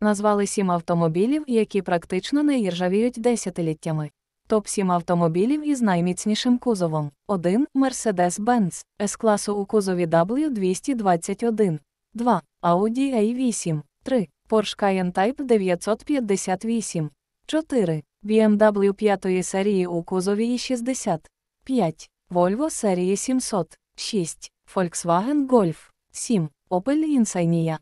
Назвали сім автомобілів, які практично не іржавіють десятиліттями. Топ 7 автомобілів із найміцнішим кузовом. 1. Mercedes-Benz С-класу у кузові W221, 2. Audi A8, 3. Porsche Cayenne Type 958, 4. BMW 5 серії у кузові і 60, 5. Volvo серії 700, 6. Volkswagen Golf, 7. Opel Insignia,